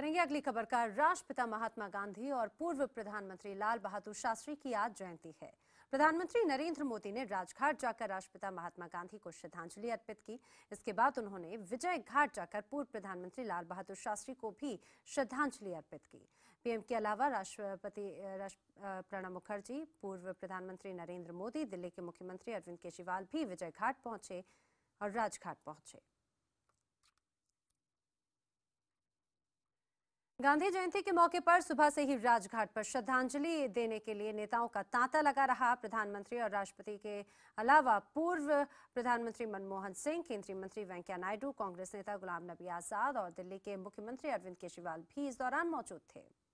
करेंगे अगली खबर का राष्ट्रपिता महात्मा गांधी और पूर्व प्रधानमंत्री लाल बहादुर शास्त्री की आज जयंती है प्रधानमंत्री नरेंद्र मोदी ने राजघाट जाकर राष्ट्रपिता महात्मा गांधी को श्रद्धांजलि अर्पित की इसके बाद उन्होंने विजय घाट जाकर पूर्व प्रधानमंत्री लाल बहादुर शास्त्री को भी श्रद्धांजलि अर्पित की पीएम के अलावा राष्ट्रपति प्रणब मुखर्जी पूर्व प्रधानमंत्री नरेंद्र मोदी दिल्ली के मुख्यमंत्री अरविंद केजरीवाल भी विजय घाट पहुंचे और राजघाट पहुंचे गांधी जयंती के मौके पर सुबह से ही राजघाट पर श्रद्धांजलि देने के लिए नेताओं का तांता लगा रहा प्रधानमंत्री और राष्ट्रपति के अलावा पूर्व प्रधानमंत्री मनमोहन सिंह केंद्रीय मंत्री वेंकैया नायडू कांग्रेस नेता गुलाम नबी आजाद और दिल्ली के मुख्यमंत्री अरविंद केजरीवाल भी इस दौरान मौजूद थे